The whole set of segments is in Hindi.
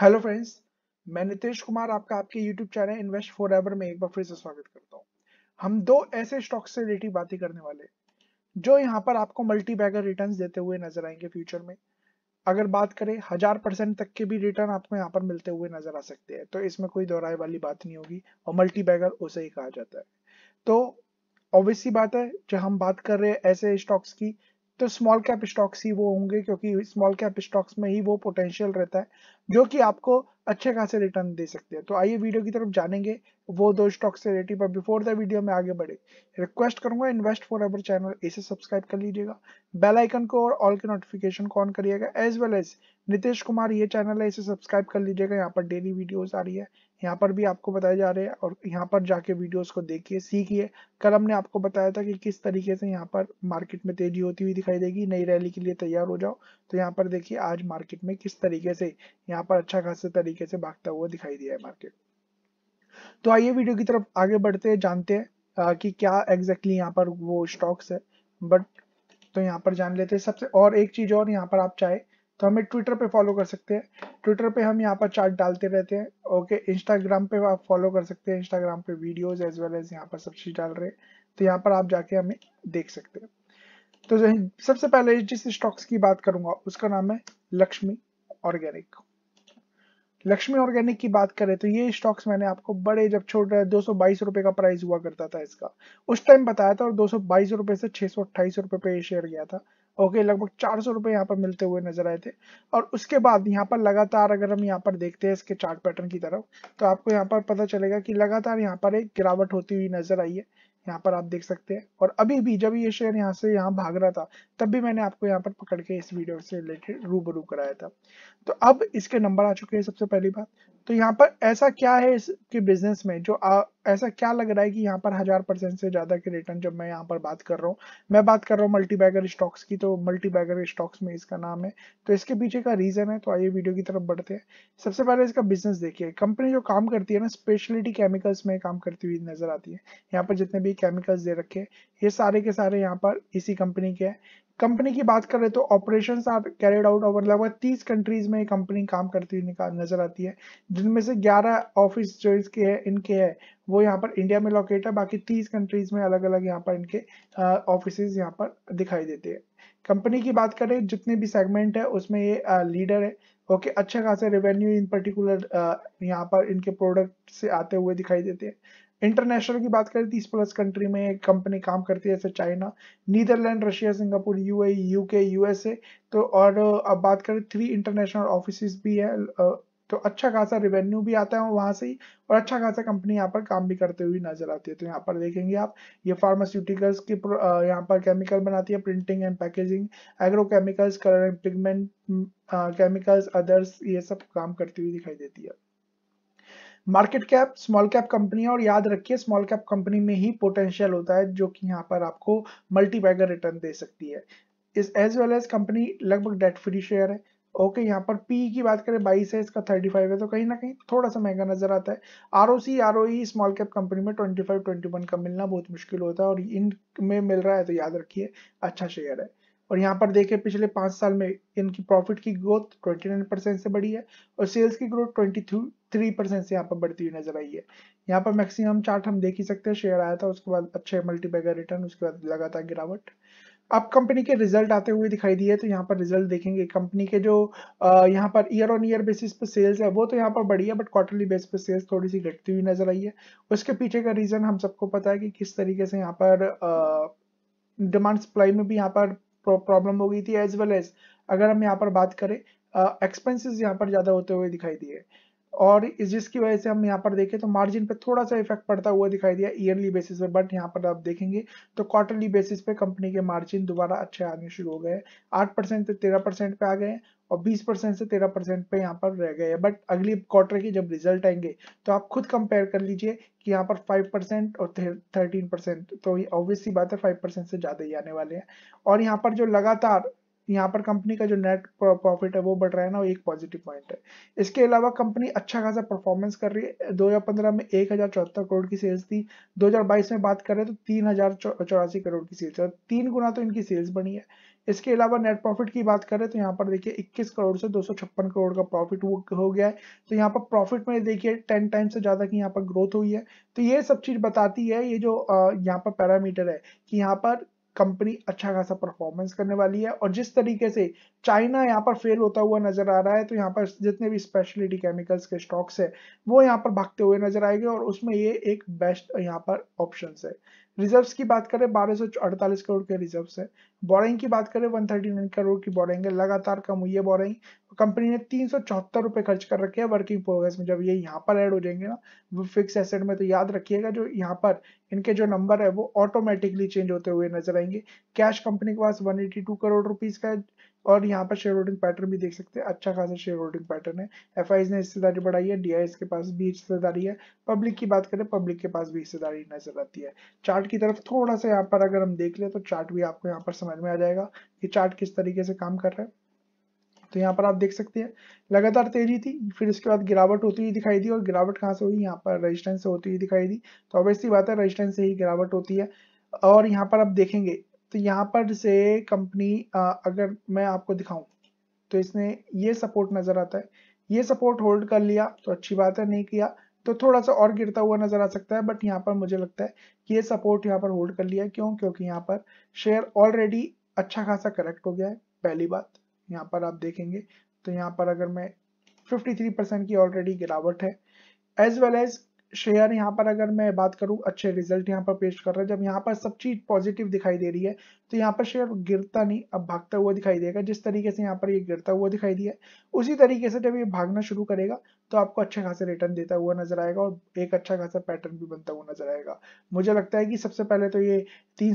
हेलो फ्रेंड्स मैं नितेश कुमार आपका आपके YouTube channel invest for ever में एक बार फिर से स्वागत करता हूँ हम दो ऐसे स्टॉक्स से रिलेटिव बातें करने वाले जो यहाँ पर आपको मल्टी बैगर रिटर्न देते हुए नजर आएंगे फ्यूचर में अगर बात करें हजार परसेंट तक के भी रिटर्न आपको यहाँ पर मिलते हुए नजर आ सकते हैं तो इसमें कोई दोहराए वाली बात नहीं होगी और मल्टी बैगर उसे ही कहा जाता है तो ऑब्वियसली बात है जब हम बात कर रहे हैं ऐसे स्टॉक्स की तो स्मॉल कैप स्टॉक्स ही वो होंगे क्योंकि स्मॉल कैप स्टॉक्स में ही वो पोटेंशियल रहता है जो कि आपको अच्छे खासे रिटर्न दे सकते हैं तो आइए वीडियो की तरफ जानेंगे वो दो स्टॉक से रिलेटेड पर बिफोर द वीडियो में आगे बढ़े रिक्वेस्ट करूंगा इन्वेस्ट फॉर एवर चैनल इसे सब्सक्राइब कर लीजिएगा बेल आइकन को और ऑल के नोटिफिकेशन को ऑन करिएगा as well as Nitesh Kumar ये चैनल है इसे सब्सक्राइब कर लीजिएगा यहाँ पर डेली वीडियोस आ रही है यहाँ पर भी आपको बताए जा रहे हैं और यहाँ पर जाके वीडियोस को देखिए सीखिए कल हमने आपको बताया था कि किस तरीके से यहाँ पर मार्केट में तेजी होती हुई दिखाई देगी नई रैली के लिए तैयार हो जाओ तो यहाँ पर देखिए आज मार्केट में किस तरीके से यहाँ पर अच्छा खासा तरीके से भागता हुआ दिखाई दिया है मार्केट तो आइए वीडियो की तरफ आगे बढ़ते हैं जानते हैं कि क्या एग्जैक्टली exactly यहाँ पर वो स्टॉक्स है बट तो यहाँ पर जान लेते हैं सबसे और एक चीज और यहाँ पर आप चाहे तो हमें ट्विटर पे फॉलो कर सकते हैं ट्विटर पे हम यहाँ पर चार्ट डालते रहते हैं ओके इंस्टाग्राम पे आप फॉलो कर सकते हैं इंस्टाग्राम पे वीडियोज एज वेल एज यहाँ पर सब चीज डाल रहे हैं तो यहाँ पर आप जाके हमें देख सकते हैं तो सबसे पहले जिस स्टॉक्स की बात करूंगा उसका नाम है लक्ष्मी ऑर्गेनिक लक्ष्मी ऑर्गेनिक की बात करें तो ये स्टॉक्स मैंने आपको बड़े जब छोटा दो सौ बाईस रुपए का प्राइस हुआ करता था इसका उस टाइम बताया था और दो सौ बाईस रुपए से छह सौ अट्ठाईस रुपए पे शेयर गया था ओके लगभग चार सौ रुपए यहाँ पर मिलते हुए नजर आए थे और उसके बाद यहाँ पर लगातार अगर हम यहाँ पर देखते हैं इसके चार्ट पैटर्न की तरफ तो आपको यहाँ पर पता चलेगा कि लगातार यहाँ पर एक गिरावट होती हुई नजर आई है यहाँ पर आप देख सकते हैं और अभी भी जब ये शेयर यहाँ से यहाँ भाग रहा था तब भी मैंने आपको यहाँ पर पकड़ के इस वीडियो से रिलेटेड रूबरू कराया था तो अब इसके नंबर आ चुके हैं सबसे पहली बात तो यहाँ पर ऐसा क्या है इसके बिजनेस में जो आ, ऐसा क्या लग रहा है कि यहाँ पर हजार परसेंट से ज्यादा के रिटर्न जब मैं यहाँ पर बात कर रहा हूँ मैं बात कर रहा हूँ मल्टी बैगर स्टॉक्स की तो मल्टी बैगर स्टॉक्स में इसका नाम है तो इसके पीछे का रीजन है तो आइए वीडियो की तरफ बढ़ते हैं सबसे पहले इसका बिजनेस देखिए कंपनी जो काम करती है ना स्पेशलिटी केमिकल्स में काम करती हुई नजर आती है यहाँ पर जितने भी केमिकल्स दे रखे ये सारे के सारे यहाँ पर इसी कंपनी के हैं कंपनी की बात करें तो operation are carried out over लगभग तीस कंट्रीज में कंपनी काम करती हुई नजर आती है जिनमें से ग्यारह ऑफिस जो इसके है इनके है वो यहाँ पर इंडिया में लोकेट है बाकी तीस कंट्रीज में अलग अलग यहाँ पर इनके ऑफिस यहाँ पर दिखाई देते हैं कंपनी की बात करें जितने भी सेगमेंट है उसमें ये लीडर है ओके अच्छा खासा रेवेन्यू इन पर्टिकुलर यहाँ पर इनके प्रोडक्ट से आते हुए दिखाई देते हैं इंटरनेशनल की बात करें तीस प्लस कंट्री में कंपनी काम करती है जैसे China Netherland Russia Singapore UAE UK USA तो और अब बात करें थ्री इंटरनेशनल ऑफिस भी है तो अच्छा खासा रेवेन्यू भी आता है वहां से ही और अच्छा खासा कंपनी यहाँ पर काम भी करते हुए नजर आती है तो यहाँ पर देखेंगे आप ये फार्मास्यूटिकल्स की यहाँ पर केमिकल बनाती है printing and packaging agrochemicals colour and pigment chemicals others ये सब काम करती हुई दिखाई देती है market cap small cap company है और याद रखिए स्मॉल कैप कंपनी में ही पोटेंशियल होता है जो कि यहाँ पर आपको मल्टीपैगर रिटर्न दे सकती है इस एज वेल एज कंपनी लगभग डेट फ्री शेयर है ओके यहाँ पर पी की बात करें बाईस है इसका थर्टी फाइव है तो कहीं ना कहीं थोड़ा सा महंगा नजर आता है R O C R O small cap company में ट्वेंटी फाइव ट्वेंटी वन का मिलना बहुत मुश्किल होता है और इन में मिल रहा है तो याद रखिए अच्छा शेयर है और यहाँ पर देखें पिछले पांच साल में इनकी प्रॉफिट की ग्रोथ 29 परसेंट से बढ़ी है और सेल्स की ग्रोथ थ्री थ्री परसेंट से यहाँ पर बढ़ती हुई नजर आई है यहाँ पर मैक्सिमम चार्ट हम देख ही सकते हैं शेयर आया था उसके बाद अच्छे मल्टीपैगर रिटर्न उसके बाद लगातार गिरावट अब कंपनी के रिजल्ट आते हुए दिखाई दिए तो यहाँ पर रिजल्ट देखेंगे कंपनी के जो यहाँ पर ईयर ऑन ईयर बेसिस पे सेल्स है वो तो यहाँ पर बढ़ी है बट क्वार्टरली बेस पे सेल्स थोड़ी सी घटती हुई नजर आई है उसके पीछे का रीजन हम सबको पता है कि किस तरीके से यहाँ पर डिमांड सप्लाई में भी यहाँ पर प्रॉब्लम हो गई थी एज वेल एज अगर हम यहाँ पर बात करें एक्सपेंसिस यहाँ पर ज्यादा होते हुए दिखाई दिए और जिसकी वजह से हम यहाँ पर देखें तो मार्जिन पे थोड़ा सा इफेक्ट पड़ता हुआ दिखाई दिया ईयरली बेसिस पे बट यहाँ पर आप देखेंगे तो क्वार्टरली बेसिस पे कंपनी के मार्जिन दोबारा अच्छे आने शुरू हो गए आठ परसेंट से तेरह परसेंट पे आ गए और 20 परसेंट से 13 परसेंट पे यहाँ पर रह गए हैं बट अगली क्वार्टर के जब रिजल्ट आएंगे तो आप खुद कंपेयर कर लीजिए कि यहाँ पर 5 परसेंट और 13 परसेंट तो ऑब्वियसली बात है 5 परसेंट से ज़्यादा ही आने वाले हैं और यहाँ पर जो लगातार यहाँ पर कंपनी का जो नेट प्रॉफिट है वो बढ़ रहा है ना वो एक पॉजिटिव पॉइंट है इसके अलावा कंपनी अच्छा खासा परफॉर्मेंस कर रही है 2015 में एक हजार चौहत्तर करोड़ की सेल्स थी 2022 में बात करें तो तीन हजार चौरासी करोड़ की सेल्स तीन गुना तो इनकी सेल्स बनी है इसके अलावा नेट प्रॉफिट की बात करें तो यहाँ पर देखिए 21 करोड़ से दो करोड़ का प्रॉफिट हो गया है तो यहाँ पर प्रॉफिट में देखिए 10 टाइम से ज़्यादा की यहाँ पर ग्रोथ हुई है तो ये सब चीज़ बताती है ये जो यहाँ पर पैरामीटर है कि यहाँ पर कंपनी अच्छा खासा परफॉर्मेंस करने वाली है और जिस तरीके से चाइना यहाँ पर फेल होता हुआ नजर आ रहा है तो यहाँ पर जितने भी स्पेशलिटी केमिकल्स के स्टॉक्स है वो यहाँ पर भागते हुए नजर आएंगे और उसमें ये एक बेस्ट यहाँ पर ऑप्शन है रिजर्व्स की बात करें 1248 करोड़ के रिजर्व्स है बोरिंग की बात करें 139 करोड़ की बोरिंग है लगातार कम हुई है बोरिंग कंपनी ने तीन सौ रुपए खर्च कर रखे हैं वर्किंग प्रोग्रेस में जब ये यहाँ पर ऐड हो जाएंगे ना वो फिक्स एसेट में तो याद रखिएगा जो यहाँ पर इनके जो नंबर है वो ऑटोमेटिकली चेंज होते हुए नजर आएंगे कैश कंपनी के पास वन करोड़ रुपीज का और यहाँ पर शेयर होल्डिंग पैटर्न भी देख सकते हैं अच्छा खासा शेयर होल्डिंग पैटर्न है एफ ने हिस्सेदारी बढ़ाई है डी के पास भी हिस्सेदारी है पब्लिक की बात करें पब्लिक के पास भी हिस्सेदारी नजर आती है चार्ट की तरफ थोड़ा सा यहाँ पर अगर हम देख ले तो चार्ट भी आपको यहाँ पर समझ में आ जाएगा कि चार्ट किस तरीके से काम कर रहे हैं तो यहाँ पर आप देख सकते हैं लगातार तेजी थी फिर इसके बाद गिरावट होती हुई दिखाई दी और गिरावट कहाँ से हुई यहाँ पर रेजिस्टेंस से होती हुई दिखाई दी तो ऑब्वियसली बात है रेजिस्टेंस से ही गिरावट होती है और यहाँ पर आप देखेंगे तो यहाँ पर से कंपनी अगर मैं आपको दिखाऊं तो इसने ये सपोर्ट नजर आता है ये सपोर्ट होल्ड कर लिया तो अच्छी बात है नहीं किया तो थोड़ा सा और गिरता हुआ नजर आ सकता है बट यहाँ पर मुझे लगता है कि ये सपोर्ट यहाँ पर होल्ड कर लिया क्यों क्योंकि यहाँ पर शेयर ऑलरेडी अच्छा खासा करेक्ट हो गया है पहली बात यहाँ पर आप देखेंगे तो यहाँ पर अगर मैं 53 परसेंट की ऑलरेडी गिरावट है एज वेल एज शेयर यहाँ पर अगर मैं बात करूँ अच्छे रिजल्ट यहाँ पर पेश कर रहा है जब यहाँ पर सब चीज पॉजिटिव दिखाई दे रही है तो यहाँ पर शेयर गिरता नहीं अब भागता हुआ दिखाई देगा जिस तरीके से यहाँ पर ये यह गिरता हुआ दिखाई दिया उसी तरीके से जब ये भागना शुरू करेगा तो आपको अच्छे खासे रिटर्न देता हुआ नजर आएगा और एक अच्छा खासा पैटर्न भी बनता हुआ नजर आएगा मुझे लगता है कि सबसे पहले तो ये तीन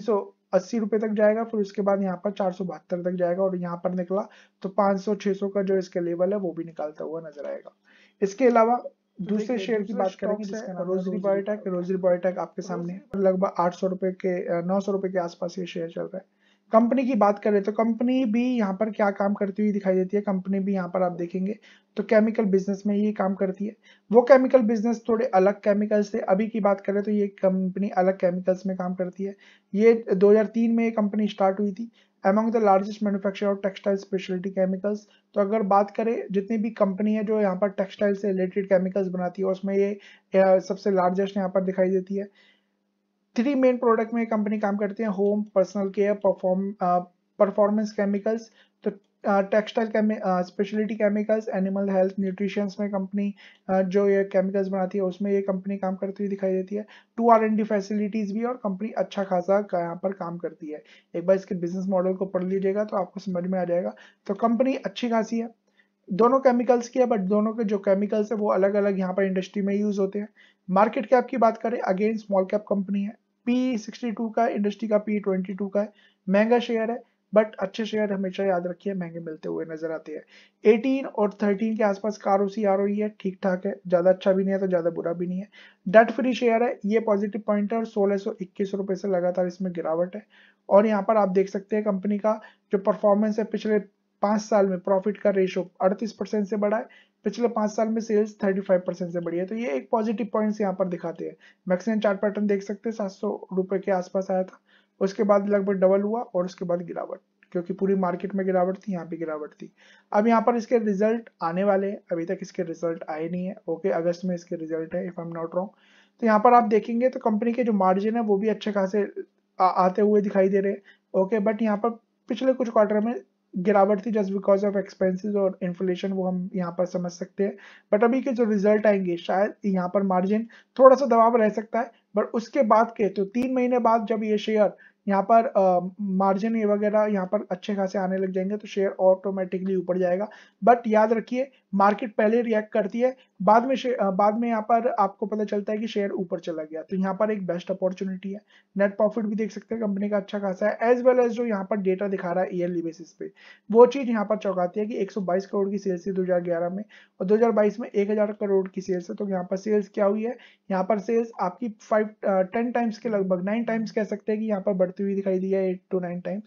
अस्सी रुपए तक जाएगा फिर उसके बाद यहाँ पर चार सौ बहत्तर तक जाएगा और यहाँ पर निकला तो पाँच सौ छः सौ का जो इसके लेवल है वो भी निकालता हुआ नजर आएगा इसके अलावा दूसरे शेयर की बात करेंगे रोजरी बायोटेक रोजरी बायोटेक आपके सामने लगभग आठ सौ रुपए के नौ सौ रुपए के आसपास ये शेयर चल रहा है कंपनी की बात करें तो कंपनी भी यहाँ पर क्या काम करती हुई दिखाई देती है कंपनी भी यहाँ पर आप देखेंगे तो केमिकल बिजनेस में ये काम करती है वो केमिकल बिजनेस थोड़े अलग केमिकल्स से अभी की बात करें तो ये कंपनी अलग केमिकल्स में काम करती है ये 2003 में ये कंपनी स्टार्ट हुई थी among the largest manufacture of textile speciality chemicals तो अगर बात करें जितनी भी कंपनी है जो यहाँ पर टेक्सटाइल से रिलेटेड केमिकल्स बनाती है उसमें ये, ये सबसे लार्जेस्ट यहाँ पर दिखाई देती है थ्री मेन प्रोडक्ट में कंपनी काम करती है home personal care perform performance chemicals textile speciality chemicals animal health nutritions में कंपनी जो ये केमिकल्स बनाती है उसमें ये कंपनी काम करती हुई दिखाई देती है two R N D facilities भी और कंपनी अच्छा खासा यहाँ पर काम करती है एक बार इसके बिजनेस मॉडल को पढ़ लीजिएगा तो आपको समझ में आ जाएगा तो कंपनी अच्छी खासी है दोनों केमिकल्स की है बट दोनों के जो केमिकल्स है वो अलग अलग यहाँ पर इंडस्ट्री में यूज होते हैं मार्केट कैप की बात करें अगेन स्मॉल कैप कंपनी है पी सिक्सटी टू का इंडस्ट्री का पी ट्वेंटी टू का है महंगा शेयर है बट अच्छे शेयर हमेशा याद रखिए महंगे मिलते हुए नजर आते हैं 18 और 13 के आसपास कार ओसी आर है ठीक ठाक है ज्यादा अच्छा भी नहीं है तो ज्यादा बुरा भी नहीं है डेट फ्री शेयर है ये पॉजिटिव पॉइंट है और सोलह सौ इक्कीस रुपए से लगातार इसमें गिरावट है और यहाँ पर आप देख सकते हैं कंपनी का जो परफॉर्मेंस है पिछले पांच साल में प्रॉफिट का रेशो अड़तीस परसेंट से बढ़ा है पिछले पांच साल में सेल्स 35 परसेंट से बढ़ी है तो ये एक पॉजिटिव पॉइंट्स यहाँ पर दिखाते हैं मैक्सिमम चार्ट पैटर्न देख सकते हैं सात सौ रुपए के आसपास आया था उसके बाद लगभग डबल हुआ और उसके बाद गिरावट क्योंकि पूरी मार्केट में गिरावट थी यहाँ पे गिरावट थी अब यहाँ पर इसके रिजल्ट आने वाले हैं अभी तक इसके रिजल्ट आए नहीं है ओके अगस्त में इसके रिजल्ट है if I am not wrong तो यहाँ पर आप देखेंगे तो कंपनी के जो मार्जिन है वो भी अच्छे खासे आते हुए दिखाई दे रहे हैं ओके बट यहाँ पर पिछले कुछ क्वार्टर में गिरावट थी जस्ट बिकॉज ऑफ एक्सपेंसिस और इन्फ्लेशन वो हम यहाँ पर समझ सकते हैं बट अभी के जो रिजल्ट आएंगे शायद यहाँ पर मार्जिन थोड़ा सा दबाव रह सकता है बट उसके बाद के तो तीन महीने बाद जब ये शेयर यहाँ पर मार्जिन ये वगैरह यहाँ पर अच्छे खासे आने लग जाएंगे तो शेयर ऑटोमेटिकली ऊपर जाएगा बट याद रखिए मार्केट पहले रिएक्ट करती है बाद में बाद में यहाँ पर आपको पता चलता है कि शेयर ऊपर चला गया तो यहाँ पर एक बेस्ट अपॉर्चुनिटी है नेट प्रॉफिट भी देख सकते हैं कंपनी का अच्छा खासा है एज वेल एज जो यहाँ पर डेटा दिखा रहा है ईयरली बेसिस पे वो चीज़ यहाँ पर चौंकाती है कि एक करोड़ की सेल्स थी दो में और दो में एक करोड़ की सेल्स है तो यहाँ पर सेल्स क्या हुई है यहाँ पर सेल्स आपकी फाइव टेन टाइम्स के लगभग नाइन टाइम्स कह सकते हैं कि यहाँ पर बढ़ती करती हुई दिखाई दी है eight two nine times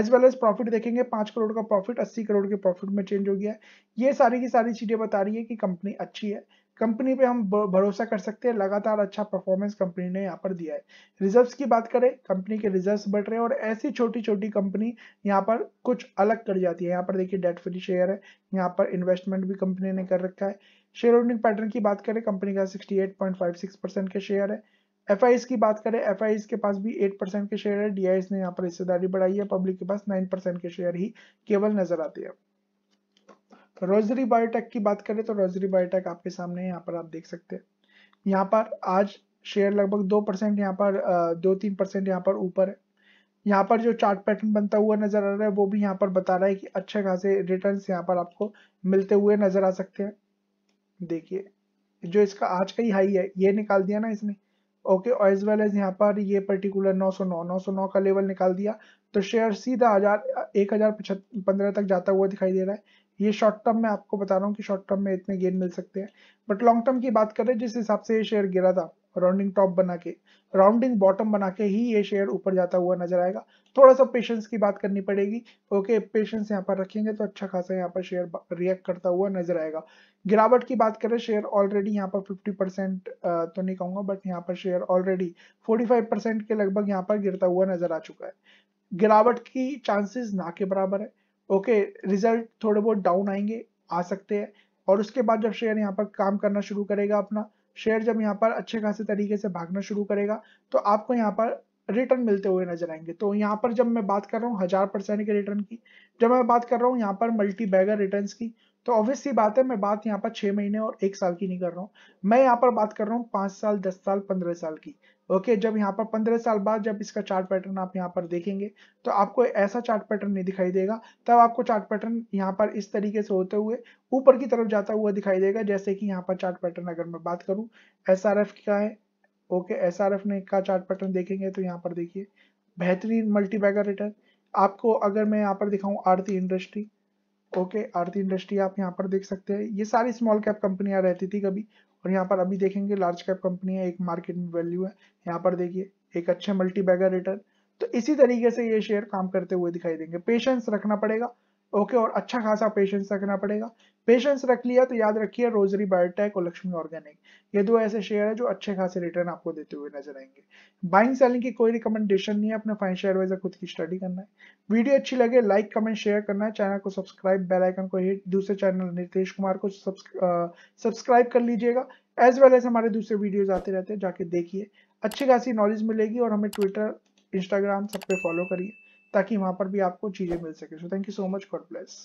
as well as profit देखेंगे पांच करोड़ का प्रॉफिट अस्सी करोड़ के प्रॉफिट में चेंज हो गया है ये सारी की सारी चीजें बता रही है कि कंपनी अच्छी है कंपनी पे हम भरोसा कर सकते हैं लगातार अच्छा परफॉर्मेंस कंपनी ने यहाँ पर दिया है रिजर्व्स की बात करें कंपनी के रिजर्व्स बढ़ रहे हैं और ऐसी छोटी छोटी कंपनी यहाँ पर कुछ अलग कर जाती है यहाँ पर देखिए डेट फ्री शेयर है यहाँ पर इन्वेस्टमेंट भी कंपनी ने कर रखा है शेयर होल्डिंग पैटर्न की बात करें कंपनी का सिक्सटी के शेयर है एफ की बात करें एफ के पास भी 8 परसेंट के शेयर है डी ने यहाँ पर हिस्सेदारी बढ़ाई है पब्लिक के पास 9 परसेंट के शेयर ही केवल नजर आते हैं रोजरी बायोटेक की बात करें तो रोजरी बायोटेक आपके सामने है यहाँ पर आप देख सकते हैं यहाँ पर आज शेयर लगभग दो परसेंट यहाँ पर दो तीन परसेंट यहाँ पर ऊपर है यहाँ पर जो चार्ट पैटर्न बनता हुआ नजर आ रहा है वो भी यहाँ पर बता रहा है कि अच्छे खासे रिटर्न यहाँ पर आपको मिलते हुए नजर आ सकते हैं देखिए जो इसका आज का ही हाई है ये निकाल दिया ना इसने ओके और एज वेल एज यहाँ पर ये पर्टिकुलर 909 909 का लेवल निकाल दिया तो शेयर सीधा हजार एक हजार पंद्रह तक जाता हुआ दिखाई दे रहा है ये शॉर्ट टर्म में आपको बता रहा हूँ कि शॉर्ट टर्म में इतने गेन मिल सकते हैं बट लॉन्ग टर्म की बात करें जिस हिसाब से ये शेयर गिरा था राउंडिंग टॉप बना के राउंडिंग बॉटम बना के ही ये शेयर ऊपर जाता हुआ नजर आएगा थोड़ा सा पेशेंस की बात करनी पड़ेगी ओके पेशेंस यहाँ पर रखेंगे तो अच्छा खासा यहाँ पर शेयर रिएक्ट करता हुआ नजर आएगा गिरावट की बात करें शेयर ऑलरेडी यहाँ पर 50 परसेंट तो नहीं कहूंगा बट यहाँ पर शेयर ऑलरेडी 45 परसेंट के लगभग यहाँ पर गिरता हुआ नजर आ चुका है गिरावट की चांसेस ना के बराबर है ओके रिजल्ट थोड़े बहुत डाउन आएंगे आ सकते हैं और उसके बाद जब शेयर यहाँ पर काम करना शुरू करेगा अपना शेयर जब यहाँ पर अच्छे खासे तरीके से भागना शुरू करेगा तो आपको यहाँ पर रिटर्न मिलते हुए नजर आएंगे तो यहाँ पर जब मैं बात कर रहा हूँ हजार परसेंट के रिटर्न की जब मैं बात कर रहा हूँ यहाँ पर मल्टी बैगर रिटर्न की तो ऑब्वियसली बात है मैं बात यहाँ पर छह महीने और एक साल की नहीं कर रहा हूँ मैं यहाँ पर बात कर रहा हूँ पांच साल दस साल पंद्रह साल की ओके okay, जब यहाँ पर पंद्रह साल बाद जब इसका चार्ट पैटर्न आप यहाँ पर देखेंगे तो आपको ऐसा चार्ट पैटर्न नहीं दिखाई देगा तब आपको चार्ट पैटर्न यहाँ पर इस तरीके से होते हुए ऊपर की तरफ जाता हुआ दिखाई देगा जैसे कि यहाँ पर चार्ट पैटर्न अगर मैं बात करूँ एस का है ओके एस ने का चार्ट पैटर्न देखेंगे तो यहाँ पर देखिए बेहतरीन मल्टीबैगर रिटर्न आपको अगर मैं यहाँ पर दिखाऊँ Aarti industry okay Aarti industry आप यहाँ पर देख सकते हैं ये सारी स्मॉल कैप कंपनियां रहती थी कभी और यहाँ पर अभी देखेंगे लार्ज कैप कंपनी है एक मार्केट में वैल्यू है यहाँ पर देखिए एक अच्छे मल्टी बैगर रिटर्न तो इसी तरीके से ये शेयर काम करते हुए दिखाई देंगे पेशेंस रखना पड़ेगा ओके और अच्छा खासा पेशेंस रखना पड़ेगा पेशेंस रख लिया तो याद रखिए रोजरी बायोटेक और लक्ष्मी ऑर्गेनिक ये दो ऐसे शेयर है जो अच्छे खासे रिटर्न आपको देते हुए नजर आएंगे बाइंग सेलिंग की कोई रिकमेंडेशन नहीं है अपने फाइनेंशियल एडवाइजर खुद की स्टडी करना है वीडियो अच्छी लगे लाइक कमेंट शेयर करना है चैनल को सब्सक्राइब बेल आइकन को हिट दूसरे चैनल नितेश कुमार को सब्सक्राइब कर लीजिएगा एज वेल एज हमारे दूसरे वीडियोज आते रहते हैं जाके देखिए अच्छी खासी नॉलेज मिलेगी और हमें ट्विटर इंस्टाग्राम सब पे फॉलो करिए ताकि वहां पर भी आपको चीजें मिल सके so thank you so much God bless